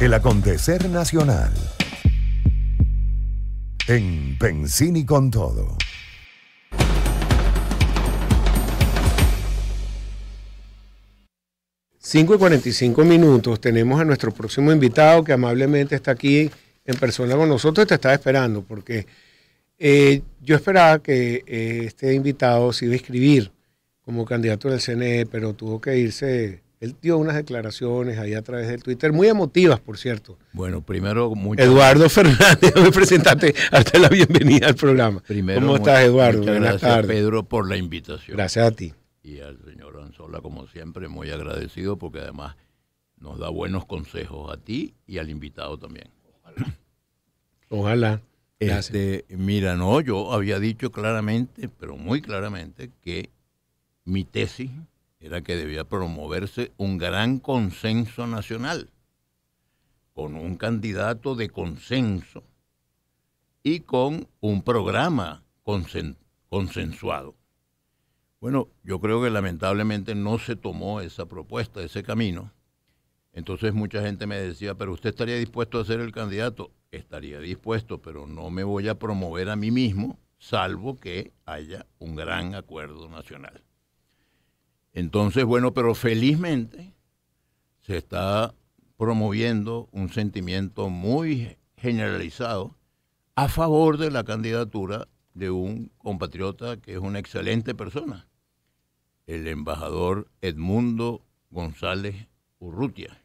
El acontecer nacional. En Pensini con todo. 5 y 45 minutos tenemos a nuestro próximo invitado que amablemente está aquí en persona con nosotros te está esperando porque eh, yo esperaba que eh, este invitado se iba a inscribir como candidato del CNE, pero tuvo que irse él dio unas declaraciones ahí a través del Twitter, muy emotivas, por cierto. Bueno, primero, Eduardo Fernández, representante, hasta la bienvenida al programa. Primero, ¿Cómo estás, Eduardo? Buenas gracias, Pedro, por la invitación. Gracias a ti. Y al señor Anzola, como siempre, muy agradecido porque además nos da buenos consejos a ti y al invitado también. Ojalá. Ojalá. Este, mira, no, yo había dicho claramente, pero muy claramente, que mi tesis era que debía promoverse un gran consenso nacional, con un candidato de consenso y con un programa consensuado. Bueno, yo creo que lamentablemente no se tomó esa propuesta, ese camino. Entonces mucha gente me decía, pero usted estaría dispuesto a ser el candidato. Estaría dispuesto, pero no me voy a promover a mí mismo, salvo que haya un gran acuerdo nacional. Entonces, bueno, pero felizmente se está promoviendo un sentimiento muy generalizado a favor de la candidatura de un compatriota que es una excelente persona, el embajador Edmundo González Urrutia,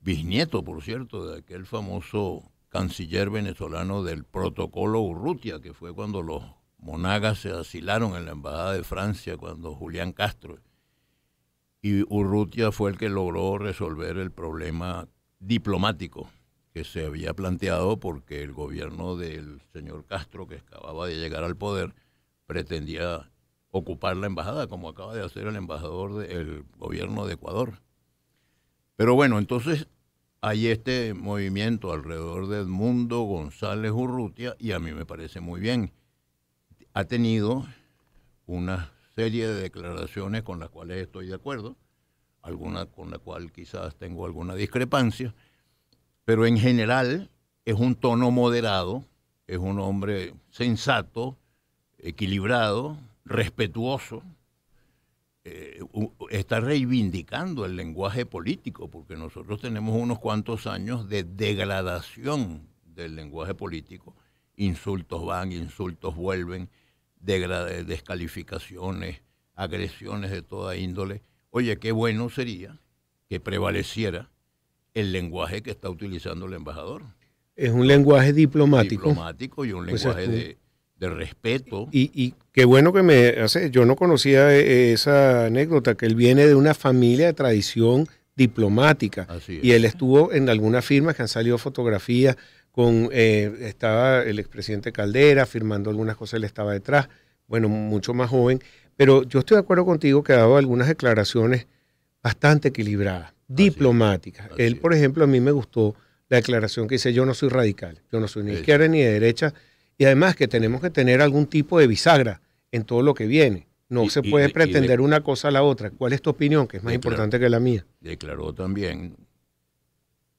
bisnieto, por cierto, de aquel famoso canciller venezolano del protocolo Urrutia, que fue cuando los monagas se asilaron en la Embajada de Francia cuando Julián Castro y Urrutia fue el que logró resolver el problema diplomático que se había planteado porque el gobierno del señor Castro, que acababa de llegar al poder, pretendía ocupar la embajada, como acaba de hacer el embajador del gobierno de Ecuador. Pero bueno, entonces hay este movimiento alrededor de Edmundo González Urrutia y a mí me parece muy bien ha tenido una serie de declaraciones con las cuales estoy de acuerdo, alguna con la cual quizás tengo alguna discrepancia, pero en general es un tono moderado, es un hombre sensato, equilibrado, respetuoso, eh, está reivindicando el lenguaje político, porque nosotros tenemos unos cuantos años de degradación del lenguaje político, insultos van, insultos vuelven, descalificaciones, agresiones de toda índole. Oye, qué bueno sería que prevaleciera el lenguaje que está utilizando el embajador. Es un lenguaje diplomático. Diplomático y un pues lenguaje de, respeto. Y, qué bueno que me hace, yo no conocía eh, esa anécdota, que él viene de una familia de tradición diplomática. Y él estuvo en algunas firmas que han salido fotografías con eh, estaba el expresidente Caldera firmando algunas cosas, él estaba detrás, bueno, mucho más joven, pero yo estoy de acuerdo contigo que ha dado algunas declaraciones bastante equilibradas, diplomáticas. él, por ejemplo, a mí me gustó la declaración que dice, yo no soy radical, yo no soy ni de izquierda ni de derecha, y además que tenemos que tener algún tipo de bisagra en todo lo que viene. No se puede pretender una cosa a la otra. ¿Cuál es tu opinión? Que es más importante que la mía. Declaró también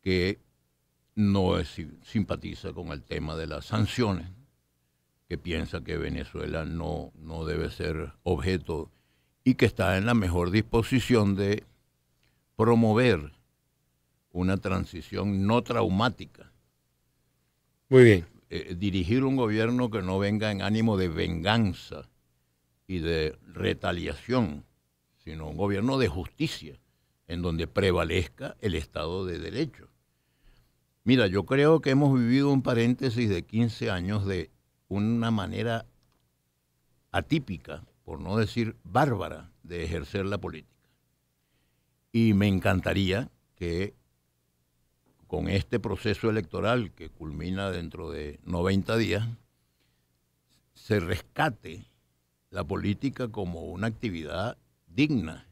que no simpatiza con el tema de las sanciones, que piensa que Venezuela no, debe ser objeto y que está en la mejor disposición de promover una transición no traumática. Muy bien. Eh, dirigir un gobierno que no venga en ánimo de venganza y de retaliación, sino un gobierno de justicia, en donde prevalezca el Estado de Derecho. Mira, yo creo que hemos vivido un paréntesis de 15 años de una manera atípica, por no decir bárbara, de ejercer la política. Y me encantaría que con este proceso electoral que culmina dentro de 90 días, se rescate la política como una actividad digna,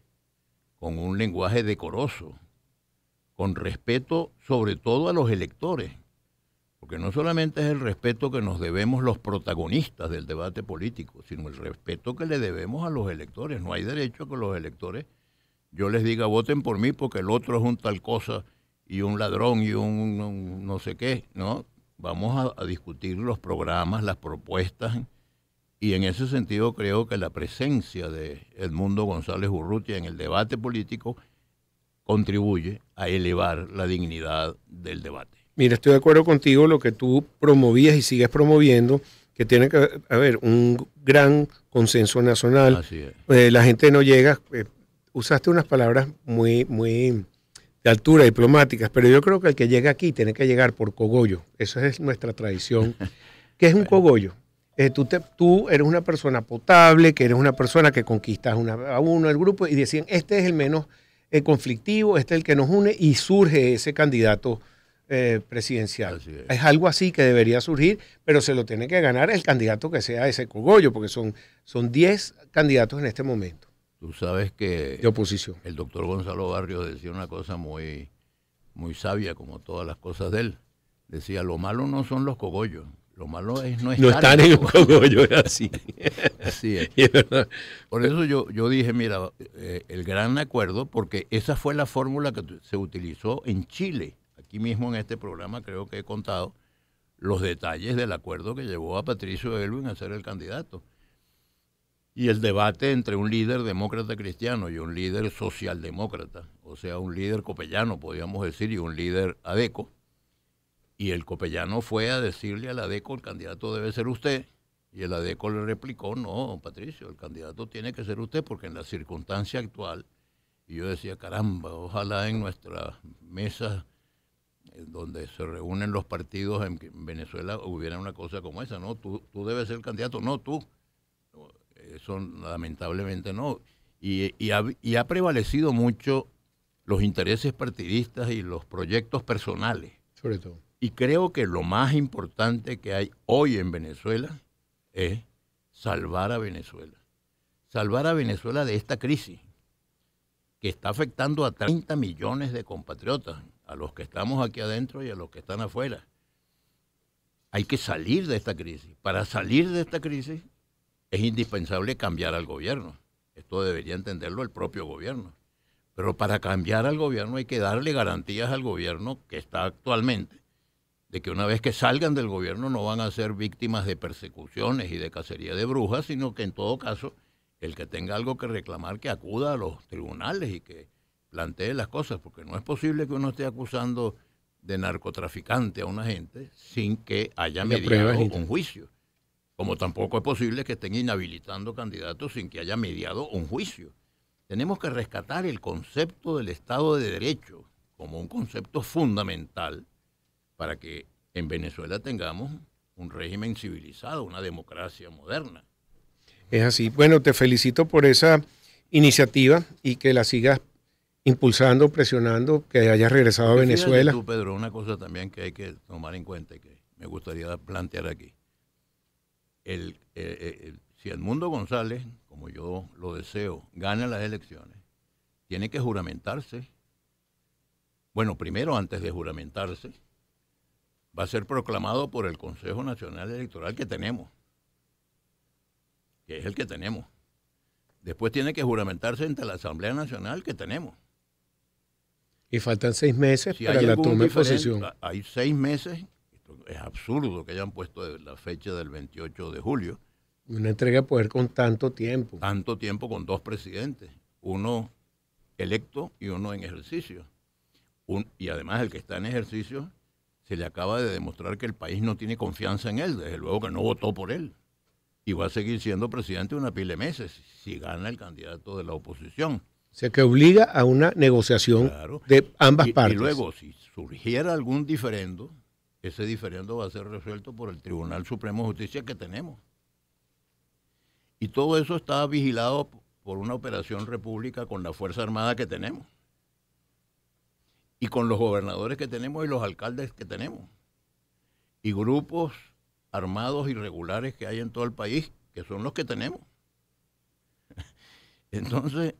con un lenguaje decoroso, con respeto sobre todo a los electores, porque no solamente es el respeto que nos debemos los protagonistas del debate político, sino el respeto que le debemos a los electores. No hay derecho a que los electores yo les diga voten por mí porque el otro es un tal cosa y un ladrón y un, no sé qué, ¿no? Vamos a, a discutir los programas, las propuestas, y en ese sentido creo que la presencia de Edmundo González Urrutia en el debate político contribuye a elevar la dignidad del debate. Mira, estoy de acuerdo contigo lo que tú promovías y sigues promoviendo, que tiene que haber un gran consenso nacional. Eh, la gente no llega, eh, usaste unas palabras muy, muy de altura, diplomáticas, pero yo creo que el que llega aquí tiene que llegar por cogollo. Esa es nuestra tradición. ¿Qué es un cogollo? Eh, tú, tú, eres una persona potable, que eres una persona que conquistas a uno, el grupo, y decían, este es el menos eh, conflictivo, este es el que nos une y surge ese candidato eh, presidencial. Es. algo así que debería surgir, pero se lo tiene que ganar el candidato que sea ese cogollo, porque son, son 10 candidatos en este momento. Tú sabes que de oposición. el doctor Gonzalo Barrios decía una cosa muy, muy sabia, como todas las cosas de él. Decía, lo malo no son los cogollos, lo malo es no estar, en, cogollo, así. así es. Por eso yo, yo dije, mira, eh, el gran acuerdo, porque esa fue la fórmula que se utilizó en Chile. Aquí mismo en este programa creo que he contado los detalles del acuerdo que llevó a Patricio Elwin a ser el candidato. Y el debate entre un líder demócrata cristiano y un líder socialdemócrata, o sea, un líder copellano, podríamos decir, y un líder adeco, y el copellano fue a decirle a la DECO, el candidato debe ser usted. Y el ADECO le replicó, no, Patricio, el candidato tiene que ser usted porque en la circunstancia actual, y yo decía, caramba, ojalá en nuestras mesas eh, donde se reúnen los partidos en Venezuela hubiera una cosa como esa, no, tú, tú debes ser el candidato, no, tú. Eso lamentablemente no. Y, y ha prevalecido mucho los intereses partidistas y los proyectos personales. Sobre todo. Y creo que lo más importante que hay hoy en Venezuela es salvar a Venezuela. Salvar a Venezuela de esta crisis que está afectando a 30 millones de compatriotas, a los que estamos aquí adentro y a los que están afuera. Hay que salir de esta crisis. Para salir de esta crisis es indispensable cambiar al gobierno. Esto debería entenderlo el propio gobierno. Pero para cambiar al gobierno hay que darle garantías al gobierno que está actualmente de que una vez que salgan del gobierno no van a ser víctimas de persecuciones y de cacería de brujas, sino que en todo caso el que tenga algo que reclamar que acuda a los tribunales y que plantee las cosas, porque no es posible que uno esté acusando de narcotraficante a una gente sin que haya mediado un juicio. Como tampoco es posible que estén inhabilitando candidatos sin que haya mediado un juicio. Tenemos que rescatar el concepto del Estado de Derecho como un concepto fundamental para que en Venezuela tengamos un régimen civilizado, una democracia moderna. Es así. Bueno, te felicito por esa iniciativa y que la sigas impulsando, presionando, que hayas regresado a Venezuela. Tú, Pedro, una cosa también que hay que tomar en cuenta y que me gustaría plantear aquí. Si eh, eh, el, si Edmundo González, como yo lo deseo, gana las elecciones, tiene que juramentarse. Bueno, primero antes de juramentarse, va a ser proclamado por el Consejo Nacional Electoral que tenemos, que es el que tenemos. Después tiene que juramentarse ante la Asamblea Nacional que tenemos. Y faltan seis meses para la toma de posesión. Ah, hay seis meses, es absurdo que hayan puesto la fecha del 28 de julio. Una entrega de poder con tanto tiempo. Tanto tiempo con dos presidentes, uno electo y uno en ejercicio. y además el que está en ejercicio se le acaba de demostrar que el país no tiene confianza en él, desde luego que no votó por él. Y va a seguir siendo presidente una pila de meses si gana el candidato de la oposición. O sea que obliga a una negociación de ambas partes. Y luego, si surgiera algún diferendo, ese diferendo va a ser resuelto por el Tribunal Supremo de Justicia que tenemos. Y todo eso está vigilado por una operación república con la Fuerza Armada que tenemos y con los gobernadores que tenemos y los alcaldes que tenemos. Y grupos armados irregulares que hay en todo el país, que son los que tenemos. Entonces,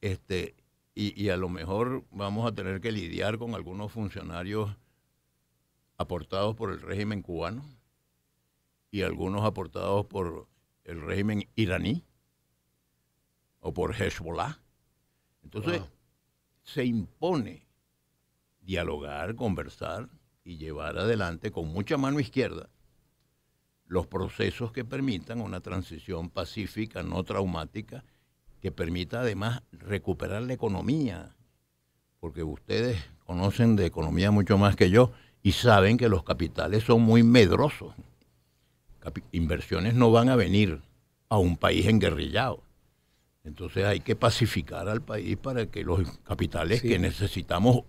este, y, a lo mejor vamos a tener que lidiar con algunos funcionarios aportados por el régimen cubano y algunos aportados por el régimen iraní o por Hezbollah. Entonces, se impone dialogar, conversar y llevar adelante con mucha mano izquierda los procesos que permitan una transición pacífica, no traumática, que permita además recuperar la economía, porque ustedes conocen de economía mucho más que yo y saben que los capitales son muy medrosos. inversiones no van a venir a un país enguerrillado. Entonces hay que pacificar al país para que los capitales que necesitamos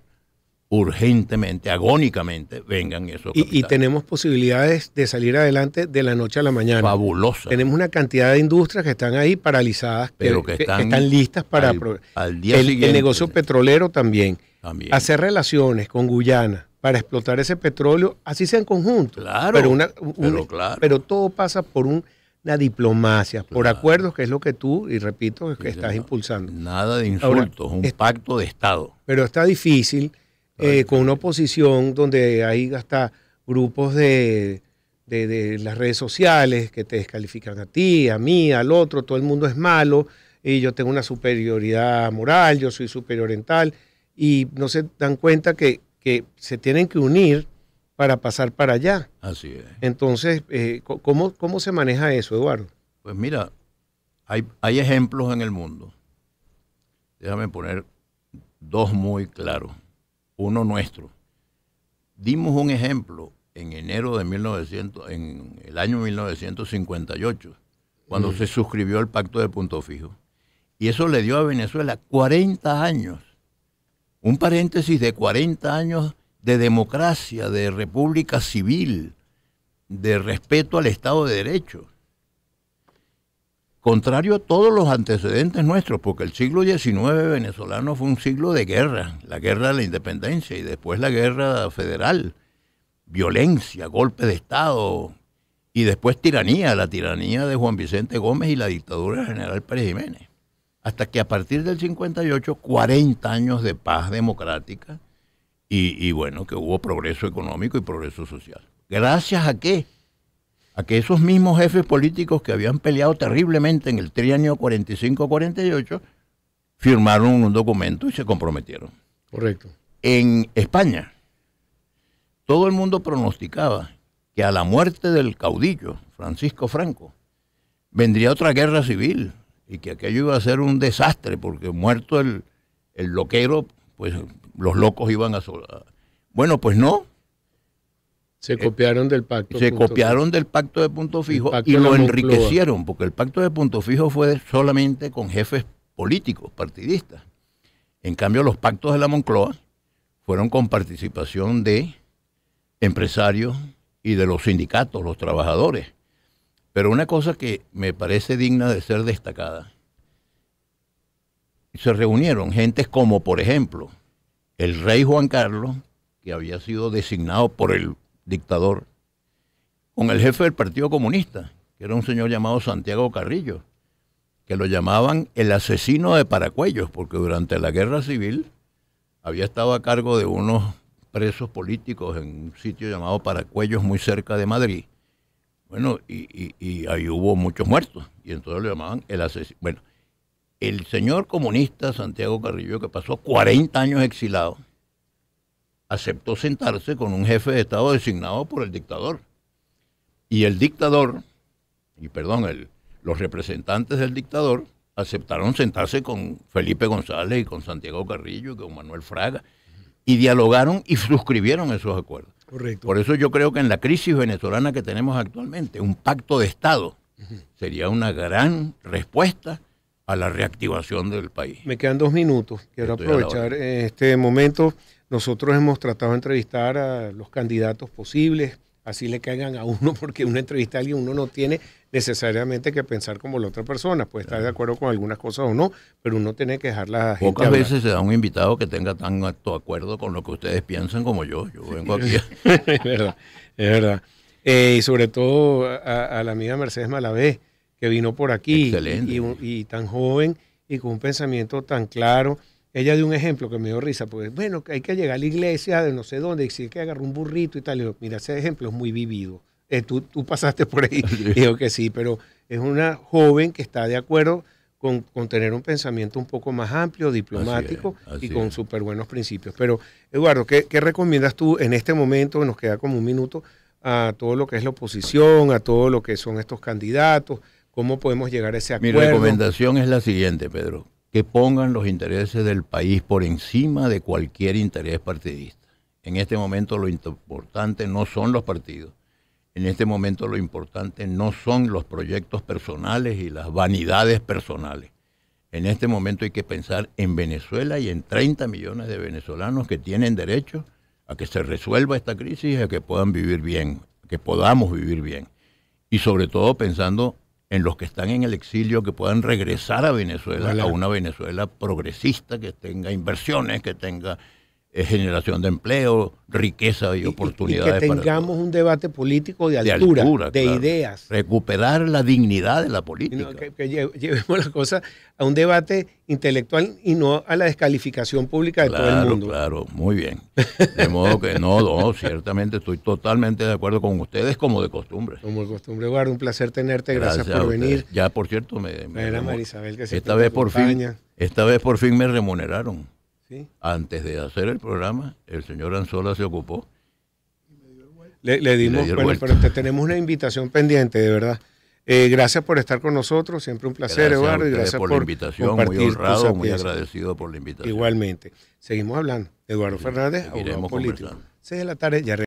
urgentemente, agónicamente, vengan esos. Y, y, tenemos posibilidades de salir adelante de la noche a la mañana. Fabulosa. Tenemos una cantidad de industrias que están ahí paralizadas, pero que, están, listas para... el, negocio petrolero también. Hacer relaciones con Guyana para explotar ese petróleo, así sea en conjunto. Claro, pero, una, pero, todo pasa por una diplomacia, por acuerdos, que es lo que tú, y repito, que estás impulsando. Nada de insultos, un pacto de Estado. Pero está difícil eh, con una oposición donde hay hasta grupos de, las redes sociales que te descalifican a ti, a mí, al otro, todo el mundo es malo y yo tengo una superioridad moral, yo soy superior en tal, y no se dan cuenta que, se tienen que unir para pasar para allá. Así es. Entonces, eh, ¿cómo, ¿cómo se maneja eso, Eduardo? Pues mira, hay, hay ejemplos en el mundo. Déjame poner dos muy claros uno nuestro. Dimos un ejemplo en enero de 1900, en el año 1958, cuando se suscribió el pacto de punto fijo. Y eso le dio a Venezuela 40 años, un paréntesis de 40 años de democracia, de república civil, de respeto al Estado de Derecho contrario a todos los antecedentes nuestros, porque el siglo XIX venezolano fue un siglo de guerra, la guerra de la independencia y después la guerra federal, violencia, golpe de Estado y después tiranía, la tiranía de Juan Vicente Gómez y la dictadura del general Pérez Jiménez. Hasta que a partir del 58, 40 años de paz democrática y bueno, que hubo progreso económico y progreso social. ¿Gracias a qué? a que esos mismos jefes políticos que habían peleado terriblemente en el trienio 45-48 firmaron un documento y se comprometieron. Correcto. En España, todo el mundo pronosticaba que a la muerte del caudillo, Francisco Franco, vendría otra guerra civil y que aquello iba a ser un desastre porque muerto el, el loquero, pues los locos iban a... Bueno, pues no, se eh, copiaron del pacto. Se copiaron del pacto de punto fijo y lo enriquecieron, porque el pacto de punto fijo fue solamente con jefes políticos, partidistas. En cambio, los pactos de la Moncloa fueron con participación de empresarios y de los sindicatos, los trabajadores. Pero una cosa que me parece digna de ser destacada, se reunieron gentes como, por ejemplo, el rey Juan Carlos, que había sido designado por el dictador, con el jefe del Partido Comunista, que era un señor llamado Santiago Carrillo, que lo llamaban el asesino de Paracuellos, porque durante la guerra civil había estado a cargo de unos presos políticos en un sitio llamado Paracuellos, muy cerca de Madrid. Bueno, y, y, ahí hubo muchos muertos, y entonces lo llamaban el asesino. Bueno, el señor comunista Santiago Carrillo, que pasó 40 años exilado, aceptó sentarse con un jefe de Estado designado por el dictador. Y el dictador, y perdón, el, los representantes del dictador aceptaron sentarse con Felipe González y con Santiago Carrillo y con Manuel Fraga, y dialogaron y suscribieron esos acuerdos. Correcto. Por eso yo creo que en la crisis venezolana que tenemos actualmente, un pacto de Estado sería una gran respuesta a la reactivación del país. Me quedan dos minutos. Quiero aprovechar este momento nosotros hemos tratado de entrevistar a los candidatos posibles, así le caigan a uno, porque una entrevista a alguien, uno no tiene necesariamente que pensar como la otra persona, puede estar de acuerdo con algunas cosas o no, pero uno tiene que dejar Pocas veces se da un invitado que tenga tan tanto acuerdo con lo que ustedes piensan como yo, yo vengo aquí. es verdad, es verdad. Eh, y sobre todo a, la amiga Mercedes Malavé, que vino por aquí y tan joven y con un pensamiento tan claro ella dio un ejemplo que me dio risa, porque bueno, hay que llegar a la iglesia de no sé dónde, y si hay que agarrar un burrito y tal, mira, ese ejemplo es muy vivido. Eh, tú, pasaste por ahí, digo que sí, pero es una joven que está de acuerdo con, tener un pensamiento un poco más amplio, diplomático y con súper buenos principios. Pero, Eduardo, ¿qué, ¿qué, recomiendas tú en este momento? Nos queda como un minuto a todo lo que es la oposición, a todo lo que son estos candidatos, cómo podemos llegar a ese acuerdo. Mi recomendación es la siguiente, Pedro que pongan los intereses del país por encima de cualquier interés partidista. En este momento lo importante no son los partidos, en este momento lo importante no son los proyectos personales y las vanidades personales. En este momento hay que pensar en Venezuela y en 30 millones de venezolanos que tienen derecho a que se resuelva esta crisis y a que puedan vivir bien, que podamos vivir bien. Y sobre todo pensando en los que están en el exilio que puedan regresar a Venezuela, a una Venezuela progresista, que tenga inversiones, que tenga generación de empleo, riqueza y, oportunidades. que tengamos un debate político de altura, de, ideas. Recuperar la dignidad de la política. que, llevemos la cosa a un debate intelectual y no a la descalificación pública de todo el mundo. Claro, muy bien. De modo que no, no, ciertamente estoy totalmente de acuerdo con ustedes como de costumbre. Como de costumbre, Eduardo, un placer tenerte, gracias, por venir. Ya, por cierto, me... que esta vez por fin, Esta vez por fin me remuneraron. Antes de hacer el programa, el señor Anzola se ocupó. Le, le dimos, pero te tenemos una invitación pendiente, de verdad. Eh, gracias por estar con nosotros, siempre un placer, Eduardo, gracias por, la invitación, muy honrado, muy agradecido por la invitación. Igualmente. Seguimos hablando. Eduardo Fernández, abogado político. Seis de la tarde, ya